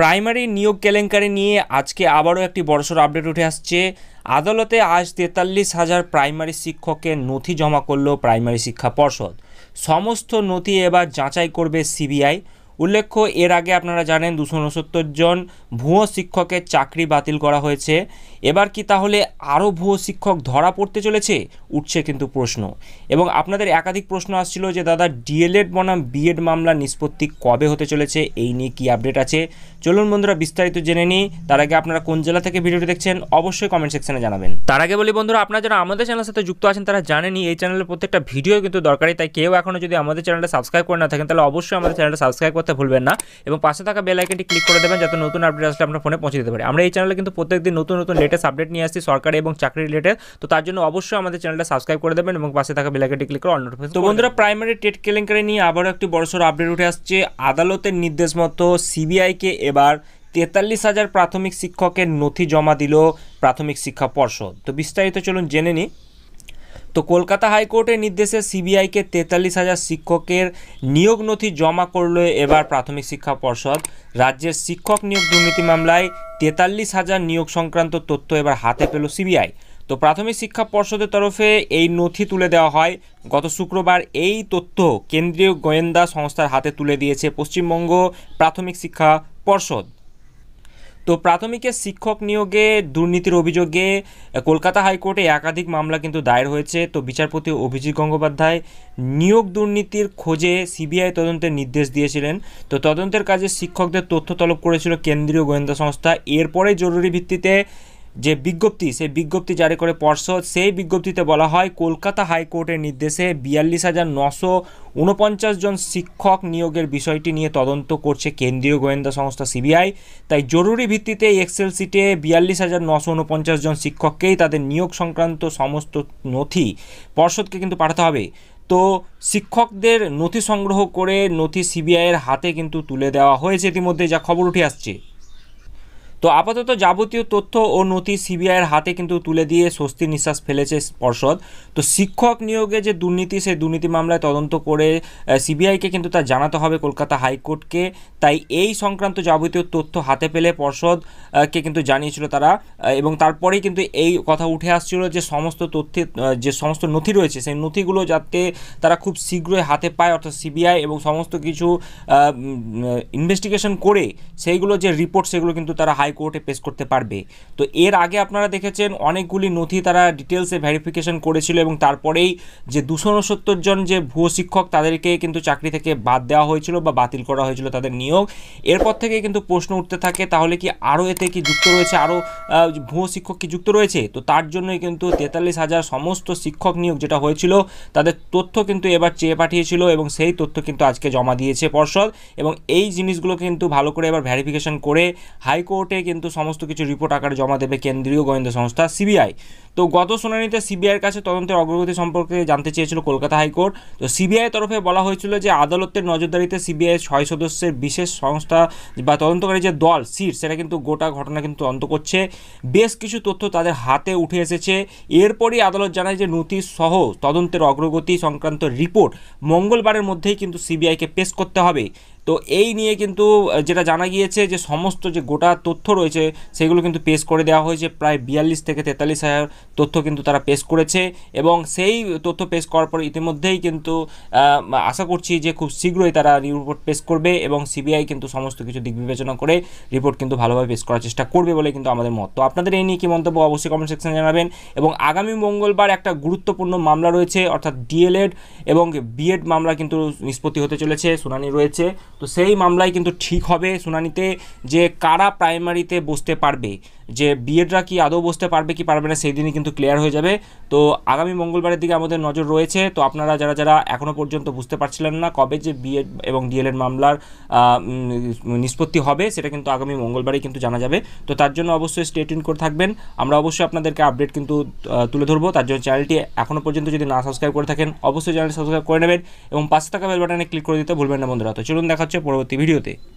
primary নিয়োগ কেলেঙ্কারি নিয়ে আজকে আবারও একটি বড়সড় আপডেট উঠে আসছে আদালতে আজ তেতাল্লিশ হাজার প্রাইমারি শিক্ষকের নথি জমা করল প্রাইমারি শিক্ষা পর্ষদ সমস্ত নথি এবার যাচাই করবে সিবিআই উল্লেখ্য এর আগে আপনারা জানেন দুশো উনসত্তর জন ভুয়ো শিক্ষকের চাকরি বাতিল করা হয়েছে এবার কি তাহলে আরও ভুয়ো শিক্ষক ধরা পড়তে চলেছে উঠছে কিন্তু প্রশ্ন এবং আপনাদের একাধিক প্রশ্ন আসছিল যে দাদা ডিএলএড বনাম বিএড মামলা নিষ্পত্তি কবে হতে চলেছে এই নিয়ে কি আপডেট আছে চলুন বন্ধুরা বিস্তারিত জেনে নিই তার আগে আপনারা কোন জেলা থেকে ভিডিওটি দেখছেন অবশ্যই কমেন্ট সেকশনে জানাবেন তার আগে বলি বন্ধুরা আপনারা যারা আমাদের চ্যানেলের সাথে যুক্ত আছেন তারা জানেনি এই চ্যানেলের প্রত্যেকটা ভিডিও কিন্তু দরকারি তাই কেউ এখনও যদি আমাদের চ্যানেলটা সাবস্ক্রাইব করে না থাকেন তাহলে অবশ্যই আমাদের চ্যানেলটা সাবস্ক্রাইব করতে ভুলবেন না এবং পাশে থাকা বেল আইকনটি ক্লিক করে দেবেন যাতে নতুন আপডেট আসলে আপনার ফোনে পৌঁছে দিতে পারে আমরা এই চ্যানেলে কিন্তু প্রত্যেকদিন নতুন নতুন লেটেস্ট আপডেট নিয়ে আসছি সরকারি এবং চাকরি রিলেটেড তো তার জন্য অবশ্যই আমাদের চ্যানেলটা সাবস্ক্রাইব করে দেবেন এবং পাশে থাকা বেল আইকনটি ক্লিক করে অল নোটিফিকেশন তো বন্ধুরা প্রাইমারি টেট কেলেঙ্কারি নিয়ে আবারও একটি বড়সড় আপডেট উঠে আসছে আদালতের নির্দেশ মতো সিবিআইকে এবার তেতাল্লিশ হাজার প্রাথমিক শিক্ষকের নথি জমা দিল প্রাথমিক শিক্ষা পর্ষদ তো বিস্তারিত চলুন জেনে নিই তো কলকাতা হাইকোর্টের নির্দেশে সিবিআইকে তেতাল্লিশ হাজার শিক্ষকের নিয়োগ নথি জমা করল এবার প্রাথমিক শিক্ষা পর্ষদ রাজ্যের শিক্ষক নিয়োগ দুর্নীতি মামলায় তেতাল্লিশ হাজার নিয়োগ সংক্রান্ত তথ্য এবার হাতে পেল সিবিআই তো প্রাথমিক শিক্ষা পর্ষদের তরফে এই নথি তুলে দেওয়া হয় গত শুক্রবার এই তথ্য কেন্দ্রীয় গোয়েন্দা সংস্থার হাতে তুলে দিয়েছে পশ্চিমবঙ্গ প্রাথমিক শিক্ষা পর্ষদ তো প্রাথমিকে শিক্ষক নিয়োগে দুর্নীতির অভিযোগে কলকাতা হাইকোর্টে একাধিক মামলা কিন্তু দায়ের হয়েছে তো বিচারপতি অভিজিৎ গঙ্গোপাধ্যায় নিয়োগ দুর্নীতির খোঁজে সিবিআই তদন্তের নির্দেশ দিয়েছিলেন তো তদন্তের কাজে শিক্ষকদের তথ্য তলব করেছিল কেন্দ্রীয় গোয়েন্দা সংস্থা এরপরে জরুরি ভিত্তিতে যে বিজ্ঞপ্তি সেই বিজ্ঞপ্তি জারি করে পর্ষদ সেই বিজ্ঞপ্তিতে বলা হয় কলকাতা হাইকোর্টের নির্দেশে বিয়াল্লিশ হাজার নশো উনপঞ্চাশ জন শিক্ষক নিয়োগের বিষয়টি নিয়ে তদন্ত করছে কেন্দ্রীয় গোয়েন্দা সংস্থা সিবিআই তাই জরুরি ভিত্তিতে এক্সেল সিটে বিয়াল্লিশ হাজার নশো উনপঞ্চাশ জন শিক্ষককেই তাদের নিয়োগ সংক্রান্ত সমস্ত নথি পর্ষদকে কিন্তু পাঠাতে হবে তো শিক্ষকদের নথি সংগ্রহ করে নথি সিবিআইয়ের হাতে কিন্তু তুলে দেওয়া হয়েছে ইতিমধ্যে যা খবর উঠে আসছে তো আপাতত যাবতীয় তথ্য ও নথি সিবিআইয়ের হাতে কিন্তু তুলে দিয়ে স্বস্তির নিঃশ্বাস ফেলেছে পর্ষদ তো শিক্ষক নিয়োগে যে দুর্নীতি সেই দুর্নীতি মামলায় তদন্ত করে সিবিআইকে কিন্তু তা জানাতে হবে কলকাতা হাইকোর্টকে তাই এই সংক্রান্ত যাবতীয় তথ্য হাতে পেলে পর্ষদকে কিন্তু জানিয়েছিল তারা এবং তারপরেই কিন্তু এই কথা উঠে আসছিল যে সমস্ত তথ্যে যে সমস্ত নথি রয়েছে সেই নথিগুলো যাতে তারা খুব শীঘ্রই হাতে পায় অর্থাৎ সিবিআই এবং সমস্ত কিছু ইনভেস্টিগেশন করে সেইগুলো যে রিপোর্ট সেগুলো কিন্তু তারা হাই কোর্টে পেশ করতে পারবে তো এর আগে আপনারা দেখেছেন অনেকগুলি নথি তারা ডিটেলসে ভেরিফিকেশন করেছিল এবং তারপরেই যে দুশো উনসত্তর জন যে ভুয়ো শিক্ষক তাদেরকে কিন্তু চাকরি থেকে বাদ দেওয়া হয়েছিল বা বাতিল করা হয়েছিল তাদের নিয়োগ এরপর থেকে কিন্তু প্রশ্ন উঠতে থাকে তাহলে কি আরও এতে কি যুক্ত রয়েছে আরও ভুয়ো শিক্ষক কি যুক্ত রয়েছে তো তার জন্যই কিন্তু তেতাল্লিশ হাজার সমস্ত শিক্ষক নিয়োগ যেটা হয়েছিল তাদের তথ্য কিন্তু এবার চেয়ে পাঠিয়েছিল এবং সেই তথ্য কিন্তু আজকে জমা দিয়েছে পর্ষদ এবং এই জিনিসগুলো কিন্তু ভালো করে এবার ভেরিফিকেশন করে হাইকোর্টে তারিখে কিন্তু সমস্ত কিছু রিপোর্ট আকারে জমা দেবে কেন্দ্রীয় গোয়েন্দা সংস্থা সিবিআই তো গত শুনানিতে সিবিআইয়ের কাছে তদন্তের অগ্রগতি সম্পর্কে জানতে চেয়েছিল কলকাতা হাইকোর্ট তো সিবিআই তরফে বলা হয়েছিল যে আদালতের নজরদারিতে সিবিআই ছয় সদস্যের বিশেষ সংস্থা বা তদন্তকারী যে দল সিট সেটা কিন্তু গোটা ঘটনা কিন্তু তদন্ত করছে বেশ কিছু তথ্য তাদের হাতে উঠে এসেছে এরপরই আদালত জানায় যে নথি সহ তদন্তের অগ্রগতি সংক্রান্ত রিপোর্ট মঙ্গলবারের মধ্যেই কিন্তু সিবিআইকে পেশ করতে হবে তো এই নিয়ে কিন্তু যেটা জানা গিয়েছে যে সমস্ত যে গোটা তথ্য রয়েছে সেগুলো কিন্তু পেশ করে দেওয়া হয়েছে প্রায় বিয়াল্লিশ থেকে তেতাল্লিশ হাজার তথ্য কিন্তু তারা পেশ করেছে এবং সেই তথ্য পেশ করার পর ইতিমধ্যেই কিন্তু আশা করছি যে খুব শীঘ্রই তারা রিপোর্ট পেশ করবে এবং সিবিআই কিন্তু সমস্ত কিছু দিক বিবেচনা করে রিপোর্ট কিন্তু ভালোভাবে পেশ করার চেষ্টা করবে বলে কিন্তু আমাদের মত তো আপনাদের এই নিয়ে কি মন্তব্য অবশ্যই কমেন্ট সেকশনে জানাবেন এবং আগামী মঙ্গলবার একটা গুরুত্বপূর্ণ মামলা রয়েছে অর্থাৎ ডিএলএড এবং বিএড মামলা কিন্তু নিষ্পত্তি হতে চলেছে শুনানি রয়েছে তো সেই মামলায় কিন্তু ঠিক হবে শুনানিতে যে কারা প্রাইমারিতে বসতে পারবে যে বিএডরা কি আদৌ বসতে পারবে কি পারবে না সেই দিনই কিন্তু ক্লিয়ার হয়ে যাবে তো আগামী মঙ্গলবারের দিকে আমাদের নজর রয়েছে তো আপনারা যারা যারা এখনও পর্যন্ত বুঝতে পারছিলেন না কবে যে বিএড এবং ডিএলএড মামলার নিষ্পত্তি হবে সেটা কিন্তু আগামী মঙ্গলবারই কিন্তু জানা যাবে তো তার জন্য অবশ্যই স্টেট ইন করে থাকবেন আমরা অবশ্যই আপনাদেরকে আপডেট কিন্তু তুলে ধরবো তার জন্য চ্যানেলটি এখনও পর্যন্ত যদি না সাবস্ক্রাইব করে থাকেন অবশ্যই চ্যানেল সাবস্ক্রাইব করে নেবেন এবং পাঁচ টাকা বেলবাটনে ক্লিক করে দিতে ভুলবেন না বন্ধুরা তো চলুন দেখা হচ্ছে পরবর্তী ভিডিওতে